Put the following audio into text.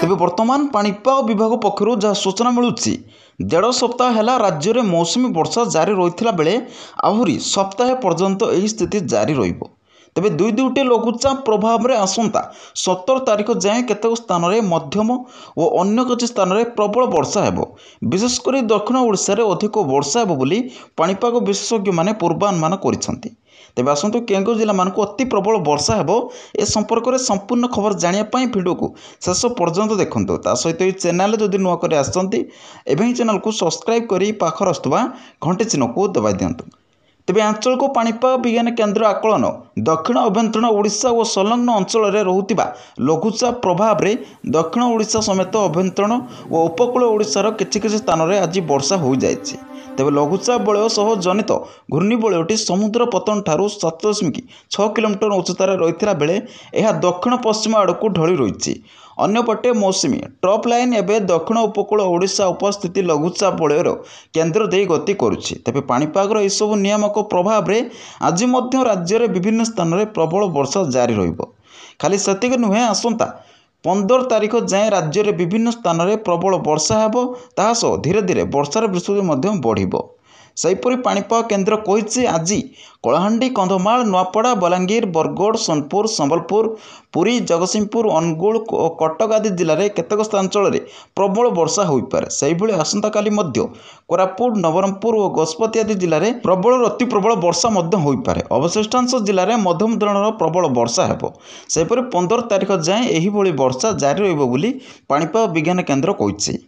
ତେବେ ବର୍ତ୍ତମାନ ପାଣିପାଗ ବିଭାଗ ପକ୍ଷରୁ ଯାହା ସୂଚନା ମିଳୁଛି ଦେଢ଼ ସପ୍ତାହ ହେଲା ରାଜ୍ୟରେ ମୌସୁମୀ ବର୍ଷା ଜାରି ରହିଥିଲା ବେଳେ ଆହୁରି ସପ୍ତାହେ ପର୍ଯ୍ୟନ୍ତ ଏହି ସ୍ଥିତି ଜାରି ରହିବ ତେବେ ଦୁଇ ଦୁଇଟି ଲଘୁଚାପ ପ୍ରଭାବରେ ଆସନ୍ତା ସତର ତାରିଖ ଯାଏଁ କେତେକ ସ୍ଥାନରେ ମଧ୍ୟମ ଓ ଅନ୍ୟ କିଛି ସ୍ଥାନରେ ପ୍ରବଳ ବର୍ଷା ହେବ ବିଶେଷ କରି ଦକ୍ଷିଣ ଓଡ଼ିଶାରେ ଅଧିକ ବର୍ଷା ହେବ ବୋଲି ପାଣିପାଗ ବିଶେଷଜ୍ଞମାନେ ପୂର୍ବାନୁମାନ କରିଛନ୍ତି ତେବେ ଆସନ୍ତୁ କେଉଁଝର ଜିଲ୍ଲାମାନଙ୍କୁ ଅତି ପ୍ରବଳ ବର୍ଷା ହେବ ଏ ସମ୍ପର୍କରେ ସମ୍ପୂର୍ଣ୍ଣ ଖବର ଜାଣିବା ପାଇଁ ଭିଡ଼ିଓକୁ ଶେଷ ପର୍ଯ୍ୟନ୍ତ ଦେଖନ୍ତୁ ତା ସହିତ ଏହି ଚ୍ୟାନେଲ୍ ଯଦି ନୂଆ କରି ଆସିଛନ୍ତି ଏବେ ଏହି ଚ୍ୟାନେଲ୍କୁ ସବସ୍କ୍ରାଇବ୍ କରି ପାଖରେ ଆସୁଥିବା ଘଣ୍ଟି ଚିହ୍ନକୁ ଦବାଇ ଦିଅନ୍ତୁ ତେବେ ଆଞ୍ଚଳିକ ପାଣିପାଗ ବିଜ୍ଞାନ କେନ୍ଦ୍ର ଆକଳନ ଦକ୍ଷିଣ ଅଭ୍ୟନ୍ତରୀଣ ଓଡ଼ିଶା ଓ ସଂଲଗ୍ନ ଅଞ୍ଚଳରେ ରହୁଥିବା ଲଘୁଚାପ ପ୍ରଭାବରେ ଦକ୍ଷିଣ ଓଡ଼ିଶା ସମେତ ଅଭ୍ୟନ୍ତରୀଣ ଓ ଉପକୂଳ ଓଡ଼ିଶାର କିଛି କିଛି ସ୍ଥାନରେ ଆଜି ବର୍ଷା ହୋଇଯାଇଛି ତେବେ ଲଘୁଚାପ ବଳୟ ସହ ଜନିତ ଘୂର୍ଣ୍ଣିବଳୟଟି ସମୁଦ୍ର ପତନଠାରୁ ସାତ ଦଶମିକ ଛଅ କିଲୋମିଟର ଉଚ୍ଚତାରେ ରହିଥିଲା ବେଳେ ଏହା ଦକ୍ଷିଣ ପଶ୍ଚିମ ଆଡ଼କୁ ଢଳି ରହିଛି ଅନ୍ୟପଟେ ମୌସୁମୀ ଟପ୍ ଲାଇନ୍ ଏବେ ଦକ୍ଷିଣ ଉପକୂଳ ଓଡ଼ିଶା ଉପସ୍ଥିତି ଲଘୁଚାପ ବଳୟର କେନ୍ଦ୍ର ଦେଇ ଗତି କରୁଛି ତେବେ ପାଣିପାଗର ଏହିସବୁ ନିୟାମକ ପ୍ରଭାବରେ ଆଜି ମଧ୍ୟ ରାଜ୍ୟରେ ବିଭିନ୍ନ ସ୍ଥାନରେ ପ୍ରବଳ ବର୍ଷା ଜାରି ରହିବ ଖାଲି ସେତିକି ନୁହେଁ ଆସନ୍ତା ପନ୍ଦର ତାରିଖ ଯାଏ ରାଜ୍ୟରେ ବିଭିନ୍ନ ସ୍ଥାନରେ ପ୍ରବଳ ବର୍ଷା ହେବ ତାହା ସହ ଧୀରେ ଧୀରେ ବର୍ଷାର ବିଷୟ ମଧ୍ୟ ବଢ଼ିବ ସେହିପରି ପାଣିପାଗ କେନ୍ଦ୍ର କହିଛି ଆଜି କଳାହାଣ୍ଡି କନ୍ଧମାଳ ନୂଆପଡ଼ା ବଲାଙ୍ଗୀର ବରଗଡ଼ ସୋନପୁର ସମ୍ବଲପୁର ପୁରୀ ଜଗତସିଂହପୁର ଅନୁଗୁଳ ଓ କଟକ ଆଦି ଜିଲ୍ଲାରେ କେତେକ ସ୍ଥାନାଞ୍ଚଳରେ ପ୍ରବଳ ବର୍ଷା ହୋଇପାରେ ସେହିଭଳି ଆସନ୍ତାକାଲି ମଧ୍ୟ କୋରାପୁଟ ନବରଙ୍ଗପୁର ଓ ଗଜପତି ଆଦି ଜିଲ୍ଲାରେ ପ୍ରବଳରୁ ଅତିପ୍ରବଳ ବର୍ଷା ମଧ୍ୟ ହୋଇପାରେ ଅବଶିଷ୍ଟାଂଶ ଜିଲ୍ଲାରେ ମଧ୍ୟମ ଧରଣର ପ୍ରବଳ ବର୍ଷା ହେବ ସେହିପରି ପନ୍ଦର ତାରିଖ ଯାଏଁ ଏହିଭଳି ବର୍ଷା ଜାରି ରହିବ ବୋଲି ପାଣିପାଗ ବିଜ୍ଞାନ କେନ୍ଦ୍ର କହିଛି